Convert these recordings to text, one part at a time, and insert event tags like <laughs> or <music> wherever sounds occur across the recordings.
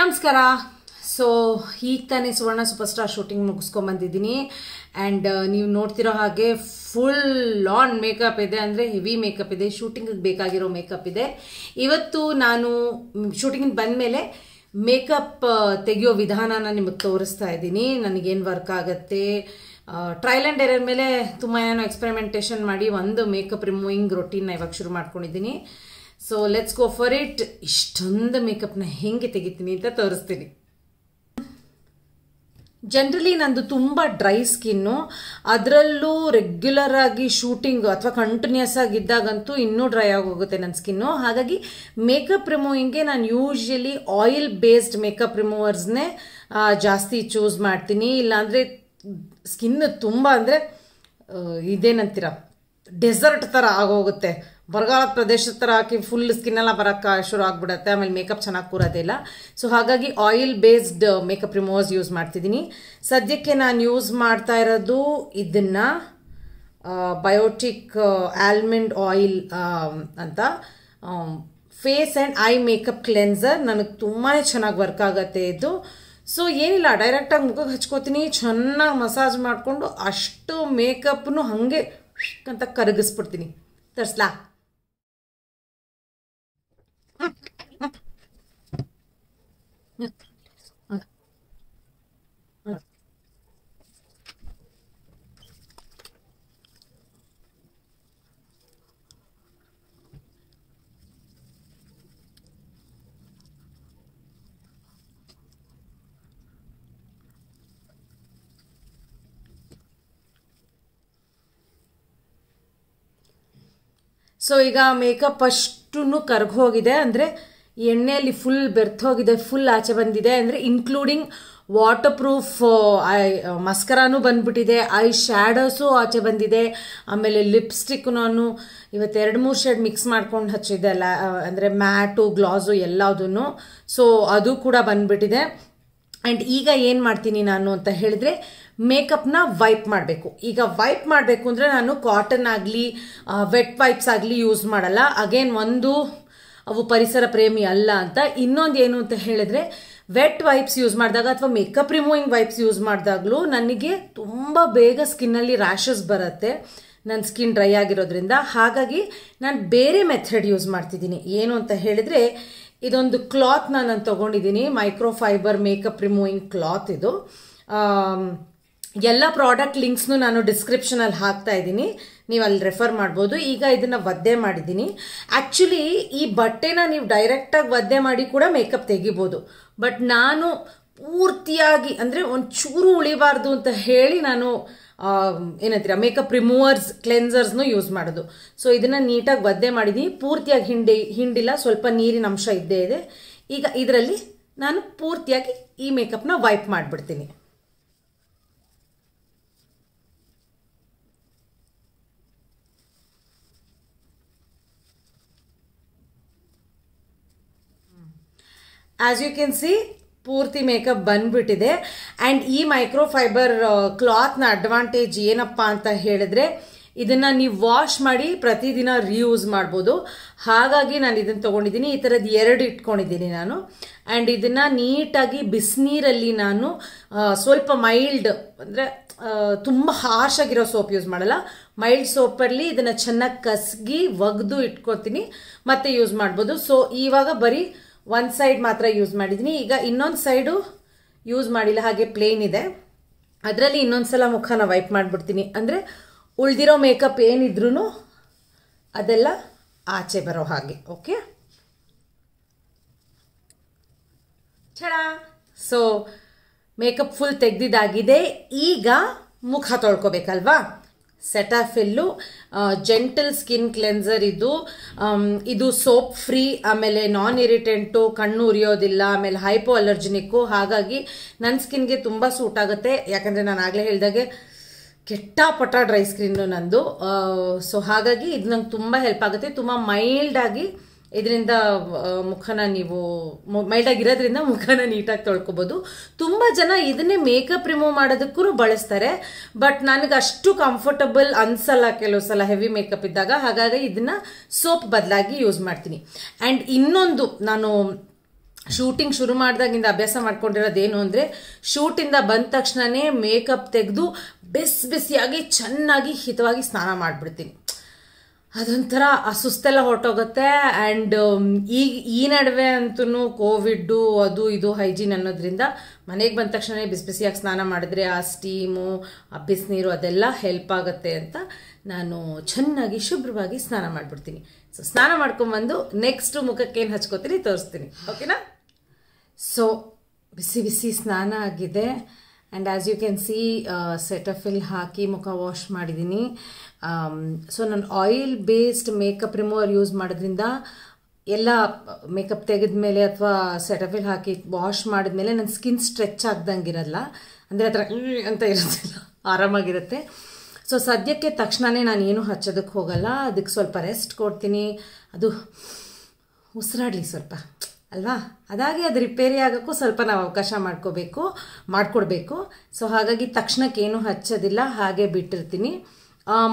ನಮಸ್ಕಾರ ಸೊ ಈಗ ತಾನೇ ಸುವರ್ಣ ಸೂಪರ್ ಸ್ಟಾರ್ ಶೂಟಿಂಗ್ ಮುಗಿಸ್ಕೊಂಬಂದಿದ್ದೀನಿ ಆ್ಯಂಡ್ uh, ನೀವು ನೋಡ್ತಿರೋ ಹಾಗೆ ಫುಲ್ ಲಾನ್ ಮೇಕಪ್ ಇದೆ ಅಂದರೆ ಹೆವಿ ಮೇಕಪ್ ಇದೆ ಶೂಟಿಂಗಿಗೆ ಬೇಕಾಗಿರೋ ಮೇಕಪ್ ಇದೆ ಇವತ್ತು ನಾನು ಬಂದ ಮೇಲೆ ಮೇಕಪ್ ತೆಗೆಯೋ ವಿಧಾನನ ನಿಮಗೆ ತೋರಿಸ್ತಾ ಇದ್ದೀನಿ ನನಗೇನು ವರ್ಕ್ ಆಗುತ್ತೆ ಟ್ರಯಲ್ ಆ್ಯಂಡ್ ಎರರ್ ಮೇಲೆ ತುಂಬ ಏನೋ ಎಕ್ಸ್ಪೆರಿಮೆಂಟೇಷನ್ ಮಾಡಿ ಒಂದು ಮೇಕಪ್ ರಿಮೂವಿಂಗ್ ರೊಟೀನ್ನ ಇವಾಗ ಶುರು ಮಾಡ್ಕೊಂಡಿದ್ದೀನಿ so let's go for it ಇಷ್ಟೊಂದು ಮೇಕಪ್ನ ಹೆಂಗೆ ತೆಗಿತೀನಿ ಅಂತ ತೋರಿಸ್ತೀನಿ ಜನರಲಿ ನಂದು ತುಂಬ ಡ್ರೈ ಸ್ಕಿನ್ನು ಅದರಲ್ಲೂ ರೆಗ್ಯುಲರ್ ಆಗಿ ಶೂಟಿಂಗ್ ಅಥವಾ ಕಂಟಿನ್ಯೂಸ್ ಆಗಿದ್ದಾಗಂತೂ ಇನ್ನೂ ಡ್ರೈ ಆಗೋಗುತ್ತೆ ನನ್ನ ಸ್ಕಿನ್ನು ಹಾಗಾಗಿ ಮೇಕಪ್ ರಿಮೂವಿಂಗ್ಗೆ ನಾನು ಯೂಶ್ವಲಿ ಆಯಿಲ್ ಬೇಸ್ಡ್ ಮೇಕಪ್ ರಿಮೂವರ್ಸ್ನೇ ಜಾಸ್ತಿ ಚೂಸ್ ಮಾಡ್ತೀನಿ ಇಲ್ಲಾಂದರೆ ಸ್ಕಿನ್ ತುಂಬ ಅಂದರೆ ಇದೇನಂತೀರ ಡೆಸರ್ಟ್ ಥರ ಆಗೋಗುತ್ತೆ ಬರಗಾಲ ಪ್ರದೇಶದ ಥರ ಹಾಕಿ ಫುಲ್ ಸ್ಕಿನ್ನೆಲ್ಲ ಬರೋಕ್ಕೆ ಶುರು ಆಗಿಬಿಡುತ್ತೆ ಆಮೇಲೆ ಮೇಕಪ್ ಚೆನ್ನಾಗಿ ಕೂರೋದಿಲ್ಲ ಸೊ ಹಾಗಾಗಿ oil based makeup removers use ಮಾಡ್ತಿದ್ದೀನಿ ಸದ್ಯಕ್ಕೆ ನಾನು ಯೂಸ್ ಮಾಡ್ತಾ ಇರೋದು ಇದನ್ನು ಬಯೋಟಿಕ್ ಆಲ್ಮಂಡ್ ಆಯಿಲ್ ಅಂತ face and eye makeup cleanser ನನಗೆ ತುಂಬಾ ಚೆನ್ನಾಗಿ ವರ್ಕ್ ಆಗುತ್ತೆ ಇದು ಸೊ ಏನಿಲ್ಲ ಡೈರೆಕ್ಟಾಗಿ ಮುಖಕ್ಕೆ ಹಚ್ಕೋತೀನಿ ಚೆನ್ನಾಗಿ ಮಸಾಜ್ ಮಾಡಿಕೊಂಡು ಅಷ್ಟು ಮೇಕಪ್ನು ಹಾಗೆ ಅಂತ ಕರಗಿಸ್ಬಿಡ್ತೀನಿ ತರ್ಸ್ಲಾ Yeah. ಸೊ ಈಗ ಮೇಕಪ್ ಅಷ್ಟು ಕರ್ಗೋಗಿದೆ ಅಂದರೆ ಎಣ್ಣೆಯಲ್ಲಿ ಫುಲ್ ಬೆರ್ತೋಗಿದೆ ಫುಲ್ ಆಚೆ ಬಂದಿದೆ ಅಂದರೆ ಇನ್ಕ್ಲೂಡಿಂಗ್ ವಾಟರ್ ಪ್ರೂಫ್ ಐ ಮಸ್ಕರಾನು ಬಂದ್ಬಿಟ್ಟಿದೆ ಐ ಶ್ಯಾಡೋಸು ಆಚೆ ಬಂದಿದೆ ಆಮೇಲೆ ಲಿಪ್ಸ್ಟಿಕ್ಕು ನಾನು ಇವತ್ತು ಎರಡು ಮೂರು ಶೇಡ್ ಮಿಕ್ಸ್ ಮಾಡ್ಕೊಂಡು ಹಚ್ಚಿದ್ದೆ ಅಲ್ಲ ಅಂದರೆ ಮ್ಯಾಟು ಗ್ಲಾಸು ಎಲ್ಲದೂ ಸೊ ಅದು ಕೂಡ ಬಂದ್ಬಿಟ್ಟಿದೆ ಆ್ಯಂಡ್ ಈಗ ಏನು ಮಾಡ್ತೀನಿ ನಾನು ಅಂತ ಹೇಳಿದ್ರೆ ಮೇಕಪ್ನ ವೈಪ್ ಮಾಡಬೇಕು ಈಗ ವೈಪ್ ಮಾಡಬೇಕು ಅಂದರೆ ನಾನು ಕಾಟನ್ ಆಗಲಿ ವೆಟ್ ವೈಪ್ಸ್ ಆಗಲಿ ಯೂಸ್ ಮಾಡಲ್ಲ ಅಗೇನ್ ಒಂದು ಅವು ಪರಿಸರ ಪ್ರೇಮಿ ಅಲ್ಲ ಅಂತ ಇನ್ನೊಂದು ಏನು ಅಂತ ಹೇಳಿದ್ರೆ ವೆಟ್ ವೈಪ್ಸ್ ಯೂಸ್ ಮಾಡಿದಾಗ ಅಥವಾ ಮೇಕಪ್ ರಿಮೂವಿಂಗ್ ವೈಪ್ಸ್ ಯೂಸ್ ಮಾಡಿದಾಗಲೂ ನನಗೆ ತುಂಬ ಬೇಗ ಸ್ಕಿನ್ನಲ್ಲಿ ರ್ಯಾಷಸ್ ಬರುತ್ತೆ ನನ್ನ ಸ್ಕಿನ್ ಡ್ರೈ ಆಗಿರೋದ್ರಿಂದ ಹಾಗಾಗಿ ನಾನು ಬೇರೆ ಮೆಥಡ್ ಯೂಸ್ ಮಾಡ್ತಿದ್ದೀನಿ ಏನು ಅಂತ ಹೇಳಿದರೆ ಇದೊಂದು ಕ್ಲಾತ್ ನಾನು ತಗೊಂಡಿದ್ದೀನಿ ಮೈಕ್ರೋಫೈಬರ್ ಮೇಕಪ್ ರಿಮೂವಿಂಗ್ ಕ್ಲಾತ್ ಇದು ಎಲ್ಲ ಪ್ರಾಡಕ್ಟ್ ಲಿಂಕ್ಸ್ನು ನಾನು ಡಿಸ್ಕ್ರಿಪ್ಷನಲ್ಲಿ ಹಾಕ್ತಾ ಇದ್ದೀನಿ ನೀವು ಅಲ್ಲಿ ರೆಫರ್ ಮಾಡ್ಬೋದು ಈಗ ಇದನ್ನು ಒದ್ದೆ ಮಾಡಿದ್ದೀನಿ ಆ್ಯಕ್ಚುಲಿ ಈ ಬಟ್ಟೆನ ನೀವು ಡೈರೆಕ್ಟಾಗಿ ಒದ್ದೆ ಮಾಡಿ ಕೂಡ ಮೇಕಪ್ ತೆಗಿಬೋದು ಬಟ್ ನಾನು ಪೂರ್ತಿಯಾಗಿ ಅಂದರೆ ಚೂರು ಉಳಿಬಾರ್ದು ಅಂತ ಹೇಳಿ ನಾನು ಏನಂತೀರ ಮೇಕಪ್ ರಿಮೂವರ್ಸ್ ಕ್ಲೆನ್ಸರ್ಸ್ನು ಯೂಸ್ ಮಾಡೋದು ಸೊ ಇದನ್ನು ನೀಟಾಗಿ ಒದ್ದೆ ಮಾಡಿದ್ದೀನಿ ಪೂರ್ತಿಯಾಗಿ ಹಿಂಡಿ ಹಿಂಡಿಲ್ಲ ಸ್ವಲ್ಪ ನೀರಿನ ಅಂಶ ಇದ್ದೇ ಇದೆ ಈಗ ಇದರಲ್ಲಿ ನಾನು ಪೂರ್ತಿಯಾಗಿ ಈ ಮೇಕಪ್ನ ವೈಪ್ ಮಾಡಿಬಿಡ್ತೀನಿ ಆಸ್ ಯು ಕ್ಯಾನ್ ಸಿ ಪೂರ್ತಿ ಮೇಕಪ್ ಬಂದ್ಬಿಟ್ಟಿದೆ ಆ್ಯಂಡ್ ಈ ಮೈಕ್ರೋಫೈಬರ್ ಕ್ಲಾತ್ನ ಅಡ್ವಾಂಟೇಜ್ ಏನಪ್ಪ ಅಂತ ಹೇಳಿದ್ರೆ ಇದನ್ನು ನೀವು ವಾಶ್ ಮಾಡಿ ಪ್ರತಿದಿನ ರಿಯೂಸ್ ಮಾಡ್ಬೋದು ಹಾಗಾಗಿ ನಾನು ಇದನ್ನು ತೊಗೊಂಡಿದ್ದೀನಿ ಈ ಥರದ್ದು ಎರಡು ಇಟ್ಕೊಂಡಿದ್ದೀನಿ ನಾನು ಆ್ಯಂಡ್ ಇದನ್ನು ನೀಟಾಗಿ ಬಿಸಿನೀರಲ್ಲಿ ನಾನು ಸ್ವಲ್ಪ ಮೈಲ್ಡ್ ಅಂದರೆ ತುಂಬ ಹಾರ್ಶ್ ಆಗಿರೋ ಸೋಪ್ ಯೂಸ್ ಮಾಡಲ್ಲ ಮೈಲ್ಡ್ ಸೋಪಲ್ಲಿ ಇದನ್ನು ಚೆನ್ನಾಗಿ ಕಸಗಿ ಒಗೆದು ಇಟ್ಕೊತೀನಿ ಮತ್ತೆ ಯೂಸ್ ಮಾಡ್ಬೋದು ಸೊ ಇವಾಗ ಬರೀ ಒಂದು ಸೈಡ್ ಮಾತ್ರ ಯೂಸ್ ಮಾಡಿದ್ದೀನಿ ಈಗ ಇನ್ನೊಂದು ಸೈಡು ಯೂಸ್ ಮಾಡಿಲ್ಲ ಹಾಗೆ ಪ್ಲೇನ್ ಇದೆ ಅದರಲ್ಲಿ ಇನ್ನೊಂದ್ಸಲ ಮುಖನ ವೈಪ್ ಮಾಡಿಬಿಡ್ತೀನಿ ಅಂದರೆ ಉಳಿದಿರೋ ಮೇಕಪ್ ಏನಿದ್ರೂ ಅದೆಲ್ಲ ಆಚೆ ಬರೋ ಹಾಗೆ ಓಕೆ ಚಳ ಸೊ ಮೇಕಪ್ ಫುಲ್ ತೆಗೆದಿದ್ದಾಗಿದೆ ಈಗ ಮುಖ ತೊಳ್ಕೊಬೇಕಲ್ವಾ ಸೆಟಾಫಿಲ್ಲು ಜೆಂಟಲ್ ಸ್ಕಿನ್ ಕ್ಲೆನ್ಸರ್ ಇದು ಇದು ಸೋಪ್ ಫ್ರೀ ಆಮೇಲೆ ನಾನ್ ಇರಿಟೆಂಟು ಕಣ್ಣು ಉರಿಯೋದಿಲ್ಲ ಆಮೇಲೆ ಹೈಪೋ ಅಲರ್ಜಿನಿಕ್ಕು ಹಾಗಾಗಿ ನನ್ನ ಸ್ಕಿನ್ಗೆ ತುಂಬ ಸೂಟ್ ಆಗುತ್ತೆ ಯಾಕಂದರೆ ನಾನು ಆಗಲೇ ಹೇಳಿದಾಗೆ ಕೆಟ್ಟ ಪಟ ಡ್ರೈ ಸ್ಕ್ರೀನು ನಂದು ಸೊ ಹಾಗಾಗಿ ಇದು ನಂಗೆ ತುಂಬ ಹೆಲ್ಪ್ ಆಗುತ್ತೆ ತುಂಬ ಮೈಲ್ಡಾಗಿ ಇದರಿಂದ ಮುಖನ ನೀವು ಮೈಲ್ಡಾಗಿ ಇರೋದ್ರಿಂದ ಮುಖನ ನೀಟಾಗಿ ತೊಳ್ಕೊಬೋದು ತುಂಬ ಜನ ಇದನ್ನೇ ಮೇಕಪ್ ರಿಮೂವ್ ಮಾಡೋದಕ್ಕೂ ಬಳಸ್ತಾರೆ ಬಟ್ ನನಗೆ ಅಷ್ಟು ಕಂಫರ್ಟಬಲ್ ಅನ್ಸಲ್ಲ ಕೆಲವು ಸಲ ಹೆವಿ ಮೇಕಪ್ ಇದ್ದಾಗ ಹಾಗಾಗಿ ಇದನ್ನು ಸೋಪ್ ಬದಲಾಗಿ ಯೂಸ್ ಮಾಡ್ತೀನಿ ಆ್ಯಂಡ್ ಇನ್ನೊಂದು ನಾನು ಶೂಟಿಂಗ್ ಶುರು ಮಾಡಿದಾಗಿಂದ ಅಭ್ಯಾಸ ಮಾಡ್ಕೊಂಡಿರೋದೇನು ಅಂದರೆ ಶೂಟಿಂದ ಬಂದ ತಕ್ಷಣವೇ ಮೇಕಪ್ ತೆಗೆದು ಬಿಸ್ ಬಿಸಿಯಾಗಿ ಚೆನ್ನಾಗಿ ಹಿತವಾಗಿ ಸ್ನಾನ ಮಾಡಿಬಿಡ್ತೀನಿ ಅದೊಂಥರ ಸುಸ್ತೆಲ್ಲ ಹೊರಟೋಗುತ್ತೆ ಆ್ಯಂಡ್ um, ಈಗ ಈ ನಡುವೆ ಅಂತೂ ಕೋವಿಡ್ಡು ಅದು ಇದು ಹೈಜೀನ್ ಅನ್ನೋದ್ರಿಂದ ಮನೆಗೆ ಬಂದ ತಕ್ಷಣ ಬಿಸಿ ಬಿಸಿಯಾಗಿ ಸ್ನಾನ ಮಾಡಿದ್ರೆ ಆ ಸ್ಟೀಮು ಆ ಬಿಸಿನೀರು ಅದೆಲ್ಲ ಹೆಲ್ಪ್ ಆಗುತ್ತೆ ಅಂತ ನಾನು ಚೆನ್ನಾಗಿ ಶುಭ್ರವಾಗಿ ಸ್ನಾನ ಮಾಡಿಬಿಡ್ತೀನಿ ಸೊ ಸ್ನಾನ ಮಾಡ್ಕೊಂಬಂದು ಮುಖಕ್ಕೆ ಮುಖಕ್ಕೇನು ಹಚ್ಕೋತೀನಿ ತೋರಿಸ್ತೀನಿ ಓಕೆನಾ ಸೊ ಬಿಸಿ ಬಿಸಿ ಸ್ನಾನ ಆಗಿದೆ and as you can see Cetaphil ಹಾಕಿ ಮುಖ ವಾಶ್ ಮಾಡಿದ್ದೀನಿ ಸೊ ನಾನು oil based makeup remover use ಮಾಡೋದ್ರಿಂದ ಎಲ್ಲ ಮೇಕಪ್ ತೆಗೆದ ಮೇಲೆ ಅಥವಾ ಸೆಟಫಿಲ್ ಹಾಕಿ ವಾಶ್ ಮಾಡಿದ್ಮೇಲೆ ನನ್ನ ಸ್ಕಿನ್ ಸ್ಟ್ರೆಚ್ ಆಗ್ದಂಗೆ ಇರಲ್ಲ ಅಂದರೆ ಅದರ <laughs> ಅಂತ ಇರೋದಿಲ್ಲ ಆರಾಮಾಗಿರುತ್ತೆ ಸೊ ಸದ್ಯಕ್ಕೆ ತಕ್ಷಣವೇ ನಾನು ಏನು ಹಚ್ಚೋದಕ್ಕೆ ಹೋಗಲ್ಲ ಅದಕ್ಕೆ ಸ್ವಲ್ಪ ರೆಸ್ಟ್ ಕೊಡ್ತೀನಿ ಅದು ಉಸಿರಾಡಲಿ ಸ್ವಲ್ಪ ಅಲ್ವಾ ಅದಾಗಿ ಅದು ರಿಪೇರಿ ಆಗೋಕ್ಕೂ ಸ್ವಲ್ಪ ನಾವು ಅವಕಾಶ ಮಾಡ್ಕೋಬೇಕು ಮಾಡಿಕೊಡ್ಬೇಕು ಸೊ ಹಾಗಾಗಿ ತಕ್ಷಣಕ್ಕೇನು ಹಚ್ಚೋದಿಲ್ಲ ಹಾಗೆ ಬಿಟ್ಟಿರ್ತೀನಿ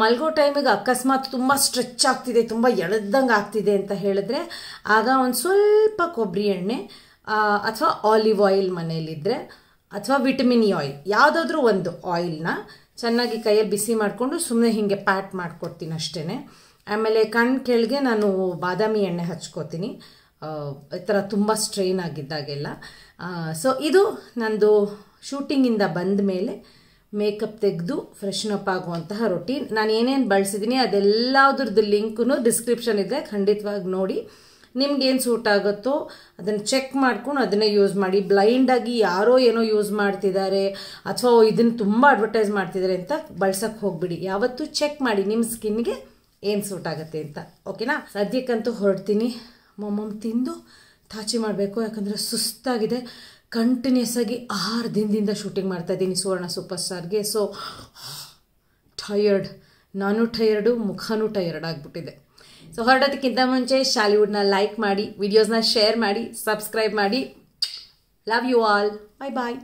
ಮಲ್ಗೋ ಟೈಮಿಗೆ ಅಕಸ್ಮಾತ್ ತುಂಬ ಸ್ಟ್ರೆಚ್ ಆಗ್ತಿದೆ ತುಂಬ ಎಳೆದಂಗೆ ಆಗ್ತಿದೆ ಅಂತ ಹೇಳಿದ್ರೆ ಆಗ ಒಂದು ಸ್ವಲ್ಪ ಕೊಬ್ಬರಿ ಎಣ್ಣೆ ಅಥವಾ ಆಲಿವ್ ಆಯಿಲ್ ಮನೇಲಿದ್ದರೆ ಅಥವಾ ವಿಟಮಿನ್ ಆಯಿಲ್ e ಯಾವುದಾದ್ರೂ ಒಂದು ಆಯಿಲ್ನ ಚೆನ್ನಾಗಿ ಕೈಯಲ್ಲಿ ಬಿಸಿ ಮಾಡಿಕೊಂಡು ಸುಮ್ಮನೆ ಹೀಗೆ ಪ್ಯಾಟ್ ಮಾಡ್ಕೊಡ್ತೀನಿ ಅಷ್ಟೇ ಆಮೇಲೆ ಕಣ್ಣು ಕೆಳಗೆ ನಾನು ಬಾದಾಮಿ ಎಣ್ಣೆ ಹಚ್ಕೋತೀನಿ ಈ ಥರ ತುಂಬ ಸ್ಟ್ರೈನ್ ಆಗಿದ್ದಾಗೆಲ್ಲ ಸೊ ಇದು ನಂದು ಶೂಟಿಂಗಿಂದ ಬಂದ ಮೇಲೆ ಮೇಕಪ್ ತೆಗೆದು ಫ್ರೆಶ್ನಪ್ ಆಗುವಂತಹ ರೊಟೀನ್ ನಾನು ಏನೇನು ಬಳಸಿದ್ದೀನಿ ಅದೆಲ್ಲದ್ರದ್ದು ಲಿಂಕ್ನು ಡಿಸ್ಕ್ರಿಪ್ಷನ್ ಇದೆ ಖಂಡಿತವಾಗಿ ನೋಡಿ ನಿಮ್ಗೇನು ಸೂಟ್ ಆಗುತ್ತೋ ಅದನ್ನು ಚೆಕ್ ಮಾಡ್ಕೊಂಡು ಅದನ್ನೇ ಯೂಸ್ ಮಾಡಿ ಬ್ಲೈಂಡಾಗಿ ಯಾರೋ ಏನೋ ಯೂಸ್ ಮಾಡ್ತಿದ್ದಾರೆ ಅಥವಾ ಇದನ್ನು ತುಂಬ ಅಡ್ವರ್ಟೈಸ್ ಮಾಡ್ತಿದ್ದಾರೆ ಅಂತ ಬಳ್ಸೋಕ್ಕೆ ಹೋಗ್ಬಿಡಿ ಯಾವತ್ತೂ ಚೆಕ್ ಮಾಡಿ ನಿಮ್ಮ ಸ್ಕಿನ್ಗೆ ಏನು ಸೂಟ್ ಆಗುತ್ತೆ ಅಂತ ಓಕೆನಾ ಸದ್ಯಕ್ಕಂತೂ ಹೊರಡ್ತೀನಿ ಮೊಮ್ಮಮ್ ತಿಂದು ತಾಚಿ ಮಾಡಬೇಕು ಯಾಕಂದರೆ ಸುಸ್ತಾಗಿದೆ ಕಂಟಿನ್ಯೂಸ್ ಆಗಿ ಆರು ದಿನದಿಂದ ಶೂಟಿಂಗ್ ಮಾಡ್ತಾಯಿದ್ದೀನಿ ಸುವರ್ಣ ಸೂಪರ್ ಸ್ಟಾರ್ಗೆ ಸೊ ಟಯರ್ಡ್ ನಾನು ಟಯರ್ಡು ಮುಖನೂ ಟಯರ್ಡ್ ಆಗಿಬಿಟ್ಟಿದೆ ಸೊ ಹೊರಡೋದಕ್ಕಿಂತ ಮುಂಚೆ ಶಾಲಿವುಡ್ನ ಲೈಕ್ ಮಾಡಿ ವಿಡಿಯೋಸ್ನ ಶೇರ್ ಮಾಡಿ ಸಬ್ಸ್ಕ್ರೈಬ್ ಮಾಡಿ love you all bye bye